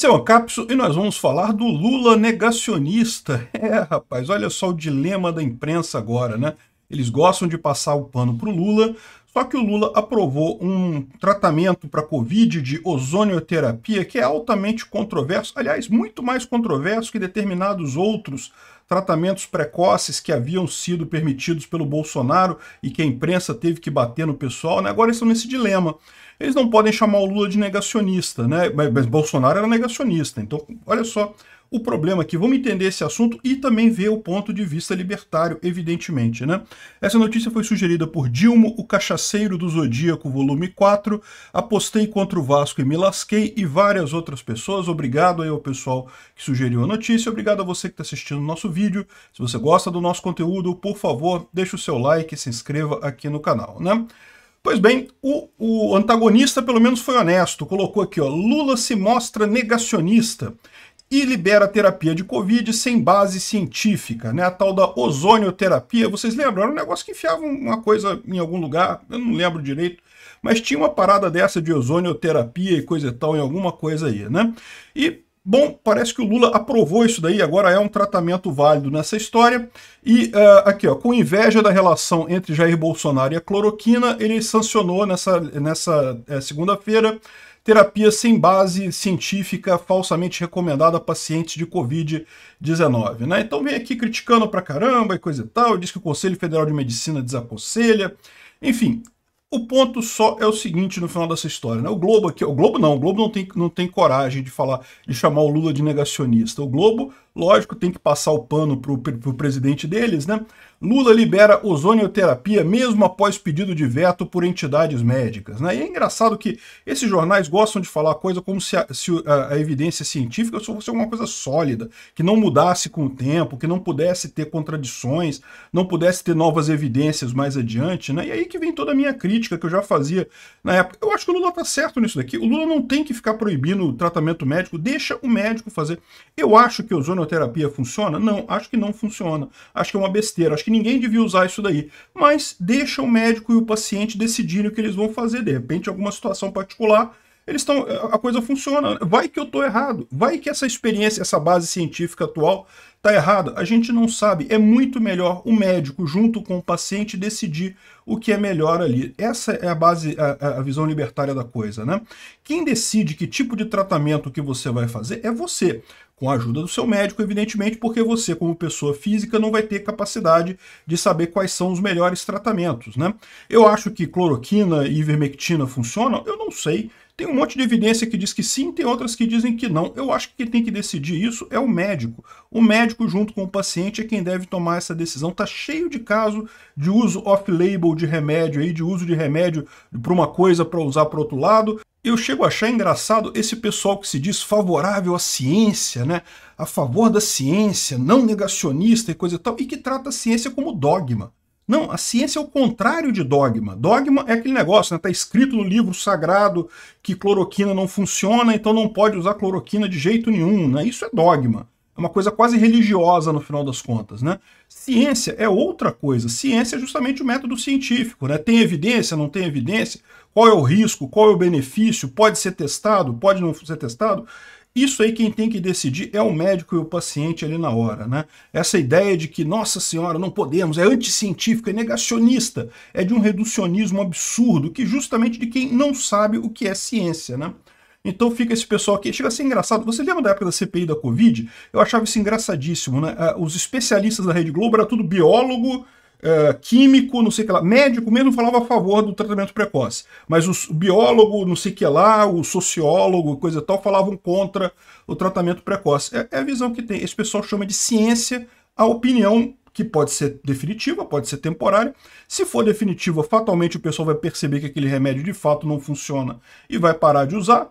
Seu Ancapso, e nós vamos falar do Lula negacionista. É, rapaz, olha só o dilema da imprensa agora, né? Eles gostam de passar o pano pro Lula, só que o Lula aprovou um tratamento para Covid de ozonioterapia que é altamente controverso, aliás, muito mais controverso que determinados outros tratamentos precoces que haviam sido permitidos pelo Bolsonaro e que a imprensa teve que bater no pessoal, né? agora estão nesse dilema. Eles não podem chamar o Lula de negacionista, né? mas, Bolsonaro era negacionista. Então, olha só o problema aqui. Vamos entender esse assunto e também ver o ponto de vista libertário, evidentemente. Né? Essa notícia foi sugerida por Dilmo, o cachaceiro Cachaceiro do Zodíaco, volume 4. Apostei contra o Vasco e me lasquei e várias outras pessoas. Obrigado aí ao pessoal que sugeriu a notícia. Obrigado a você que está assistindo o nosso vídeo. Se você gosta do nosso conteúdo, por favor, deixe o seu like e se inscreva aqui no canal, né? Pois bem, o, o, antagonista pelo menos foi honesto, colocou aqui, ó, Lula se mostra negacionista e libera terapia de Covid sem base científica, né? A tal da ozonioterapia. Vocês lembram? Era um negócio que enfiava uma coisa em algum lugar, eu não lembro direito, mas tinha uma parada dessa de ozonioterapia e coisa e tal, em alguma coisa aí, né? E. Bom, parece que o Lula aprovou isso daí, agora é um tratamento válido nessa história. E uh, aqui, ó, com inveja da relação entre Jair Bolsonaro e a cloroquina, ele sancionou nessa, nessa é, segunda-feira terapia sem base científica falsamente recomendada a pacientes de Covid-19. Né? Então vem aqui criticando pra caramba e coisa e tal, diz que o Conselho Federal de Medicina desaconselha. Enfim, o ponto só é o seguinte no final dessa história, né? O Globo aqui, o Globo não, o Globo não tem, não tem coragem de falar, de chamar o Lula de negacionista. O Globo, lógico, tem que passar o pano pro, pro presidente deles, né? Lula libera ozonioterapia mesmo após pedido de veto por entidades médicas. Né? E é engraçado que esses jornais gostam de falar coisa como se a, se a, a evidência científica fosse alguma coisa sólida, que não mudasse com o tempo, que não pudesse ter contradições, não pudesse ter novas evidências mais adiante. Né? E aí que vem toda a minha crítica que eu já fazia na época. Eu acho que o Lula está certo nisso daqui. O Lula não tem que ficar proibindo o tratamento médico, deixa o médico fazer. Eu acho que a ozonioterapia funciona? Não, acho que não funciona. Acho que é uma besteira. Acho que que ninguém devia usar isso daí, mas deixa o médico e o paciente decidirem o que eles vão fazer. De repente, alguma situação particular, eles estão. A coisa funciona. Vai que eu estou errado. Vai que essa experiência, essa base científica atual está errada. A gente não sabe. É muito melhor o médico, junto com o paciente, decidir o que é melhor ali. Essa é a base, a, a visão libertária da coisa, né? Quem decide que tipo de tratamento que você vai fazer é você com a ajuda do seu médico, evidentemente, porque você, como pessoa física, não vai ter capacidade de saber quais são os melhores tratamentos, né? Eu acho que cloroquina e ivermectina funcionam? Eu não sei. Tem um monte de evidência que diz que sim, tem outras que dizem que não. Eu acho que quem tem que decidir isso é o médico. O médico, junto com o paciente, é quem deve tomar essa decisão. Tá cheio de caso de uso off-label de remédio, aí, de uso de remédio para uma coisa para usar para outro lado. Eu chego a achar engraçado esse pessoal que se diz favorável à ciência, né? A favor da ciência, não negacionista e coisa e tal, e que trata a ciência como dogma. Não, a ciência é o contrário de dogma. Dogma é aquele negócio, né? Tá escrito no livro sagrado que cloroquina não funciona, então não pode usar cloroquina de jeito nenhum, né? Isso é dogma. É uma coisa quase religiosa no final das contas, né? Ciência é outra coisa. Ciência é justamente o método científico, né? Tem evidência, não tem evidência? Qual é o risco? Qual é o benefício? Pode ser testado? Pode não ser testado? Isso aí quem tem que decidir é o médico e o paciente ali na hora, né? Essa ideia de que, nossa senhora, não podemos, é anticientífica, é negacionista, é de um reducionismo absurdo, que justamente de quem não sabe o que é ciência, né? Então fica esse pessoal aqui, chega a ser engraçado. Você lembra da época da CPI da Covid? Eu achava isso engraçadíssimo, né? Ah, os especialistas da Rede Globo era tudo biólogo, eh, químico, não sei o que lá, médico mesmo falava a favor do tratamento precoce. Mas o biólogo, não sei o que lá, o sociólogo, coisa tal, falavam contra o tratamento precoce. É, é a visão que tem. Esse pessoal chama de ciência a opinião que pode ser definitiva, pode ser temporária. Se for definitiva, fatalmente o pessoal vai perceber que aquele remédio de fato não funciona e vai parar de usar.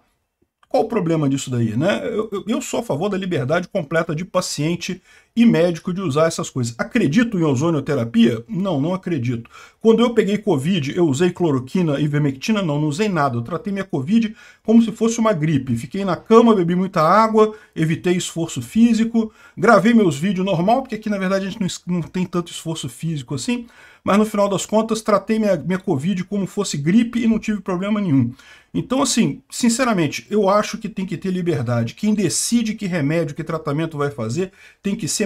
Qual o problema disso daí, né? Eu, eu, eu sou a favor da liberdade completa de paciente e médico de usar essas coisas. Acredito em ozonioterapia? Não, não acredito. Quando eu peguei Covid, eu usei cloroquina, vermectina? Não, não usei nada. Eu tratei minha Covid como se fosse uma gripe. Fiquei na cama, bebi muita água, evitei esforço físico, gravei meus vídeos normal, porque aqui na verdade a gente não, não tem tanto esforço físico assim, mas no final das contas tratei minha, minha Covid como fosse gripe e não tive problema nenhum. Então, assim, sinceramente, eu acho que tem que ter liberdade. Quem decide que remédio, que tratamento vai fazer, tem que ser